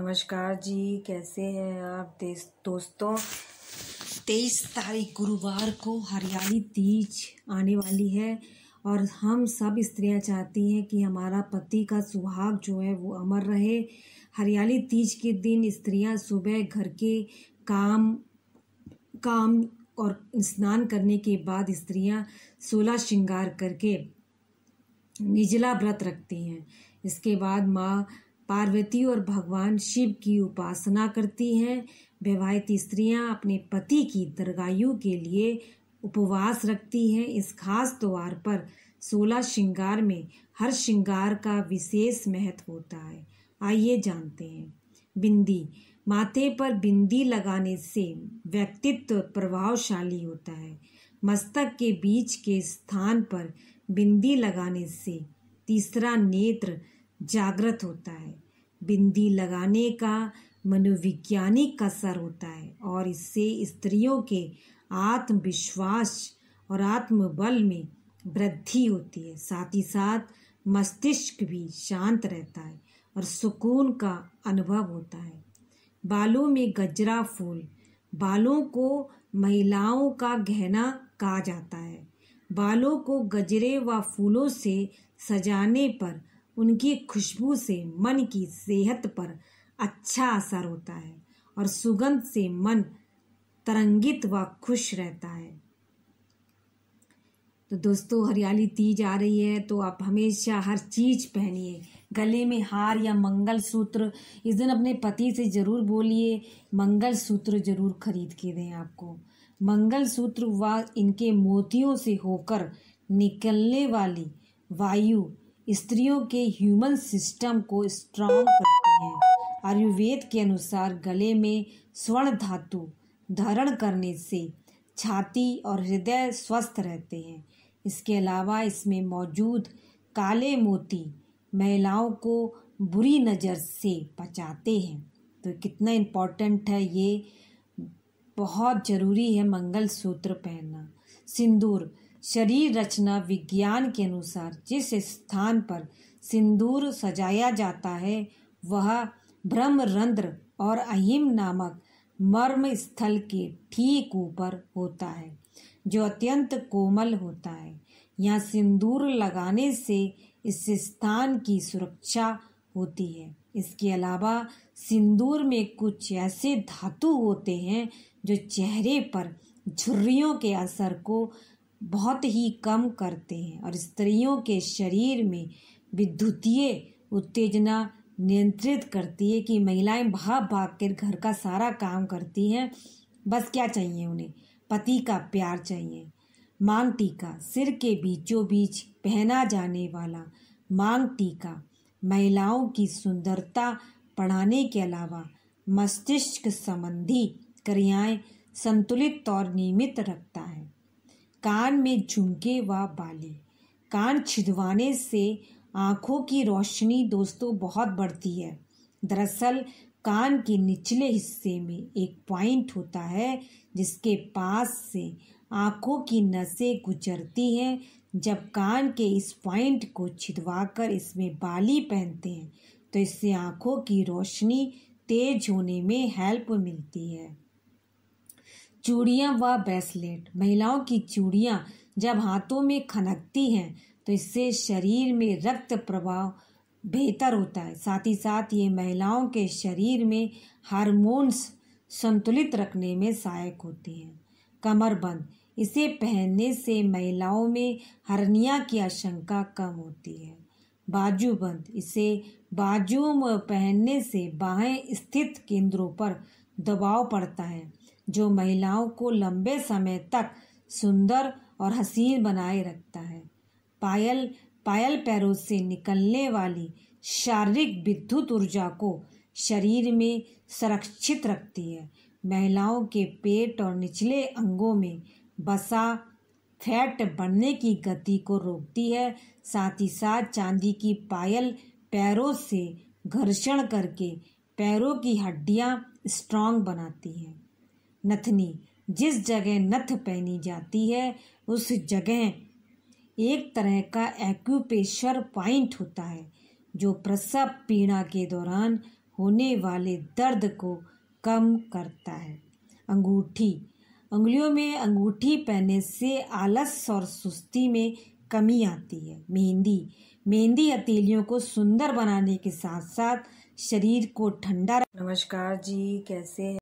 नमस्कार जी कैसे हैं आप दोस्तों तेईस तारीख गुरुवार को हरियाली तीज आने वाली है और हम सब स्त्रियां चाहती हैं कि हमारा पति का सुहाग जो है वो अमर रहे हरियाली तीज के दिन स्त्रियां सुबह घर के काम काम और स्नान करने के बाद स्त्रियां सोलह श्रृंगार करके निजला व्रत रखती हैं इसके बाद माँ पार्वती और भगवान शिव की उपासना करती हैं विवाहित स्त्रियां अपने पति की दीर्घायु के लिए उपवास रखती हैं इस खास त्योहार पर सोलह श्रृंगार में हर श्रृंगार का विशेष महत्व होता है आइए जानते हैं बिंदी माथे पर बिंदी लगाने से व्यक्तित्व प्रभावशाली होता है मस्तक के बीच के स्थान पर बिंदी लगाने से तीसरा नेत्र जागृत होता है बिंदी लगाने का मनोविज्ञानिक असर होता है और इससे स्त्रियों के आत्मविश्वास और आत्मबल में वृद्धि होती है साथ ही साथ मस्तिष्क भी शांत रहता है और सुकून का अनुभव होता है बालों में गजरा फूल बालों को महिलाओं का गहना कहा जाता है बालों को गजरे व फूलों से सजाने पर उनकी खुशबू से मन की सेहत पर अच्छा असर होता है और सुगंध से मन तरंगित व खुश रहता है तो दोस्तों हरियाली तीज आ रही है तो आप हमेशा हर चीज पहनिए गले में हार या मंगल सूत्र इस दिन अपने पति से ज़रूर बोलिए मंगल सूत्र जरूर खरीद के दें आपको मंगल सूत्र व इनके मोतियों से होकर निकलने वाली वायु स्त्रियों के ह्यूमन सिस्टम को स्ट्रांग करती हैं आयुर्वेद के अनुसार गले में स्वर्ण धातु धारण करने से छाती और हृदय स्वस्थ रहते हैं इसके अलावा इसमें मौजूद काले मोती महिलाओं को बुरी नज़र से बचाते हैं तो कितना इम्पोर्टेंट है ये बहुत ज़रूरी है मंगल सूत्र पहनना सिंदूर शरीर रचना विज्ञान के अनुसार जिस स्थान पर सिंदूर सजाया जाता है वह ब्रह्मरंध्र और अहिम नामक मर्म स्थल के ठीक ऊपर होता है जो अत्यंत कोमल होता है यहाँ सिंदूर लगाने से इस स्थान की सुरक्षा होती है इसके अलावा सिंदूर में कुछ ऐसे धातु होते हैं जो चेहरे पर झुर्रियों के असर को बहुत ही कम करते हैं और स्त्रियों के शरीर में विद्युतीय उत्तेजना नियंत्रित करती है कि महिलाएं भाग भाग कर घर का सारा काम करती हैं बस क्या चाहिए उन्हें पति का प्यार चाहिए मांग टीका सिर के बीचों बीच पहना जाने वाला मांग टीका महिलाओं की सुंदरता बढ़ाने के अलावा मस्तिष्क संबंधी क्रियाएं संतुलित और नियमित रखता है कान में झुमके व बाली कान छिदवाने से आँखों की रोशनी दोस्तों बहुत बढ़ती है दरअसल कान के निचले हिस्से में एक पॉइंट होता है जिसके पास से आँखों की नसें गुजरती हैं जब कान के इस पॉइंट को छिदवाकर इसमें बाली पहनते हैं तो इससे आँखों की रोशनी तेज होने में हेल्प मिलती है चूड़ियाँ व ब्रेसलेट महिलाओं की चूड़ियाँ जब हाथों में खनकती हैं तो इससे शरीर में रक्त प्रभाव बेहतर होता है साथ ही साथ ये महिलाओं के शरीर में हार्मोन्स संतुलित रखने में सहायक होती हैं कमरबंद इसे पहनने से महिलाओं में हरनिया की आशंका कम होती है बाजूबंद इसे बाजू में पहनने से बाहें स्थित केंद्रों पर दबाव पड़ता है जो महिलाओं को लंबे समय तक सुंदर और हसीन बनाए रखता है पायल पायल पैरों से निकलने वाली शारीरिक विद्युत ऊर्जा को शरीर में संरक्षित रखती है महिलाओं के पेट और निचले अंगों में बसा फैट बढ़ने की गति को रोकती है साथ ही साथ चांदी की पायल पैरों से घर्षण करके पैरों की हड्डियां स्ट्रांग बनाती हैं नथनी जिस जगह नथ पहनी जाती है उस जगह एक तरह का एक्यूपेशर पॉइंट होता है जो प्रसव पीड़ा के दौरान होने वाले दर्द को कम करता है अंगूठी उंगलियों में अंगूठी पहनने से आलस और सुस्ती में कमी आती है मेहंदी मेहंदी हथेलियों को सुंदर बनाने के साथ साथ शरीर को ठंडा नमस्कार जी कैसे हैं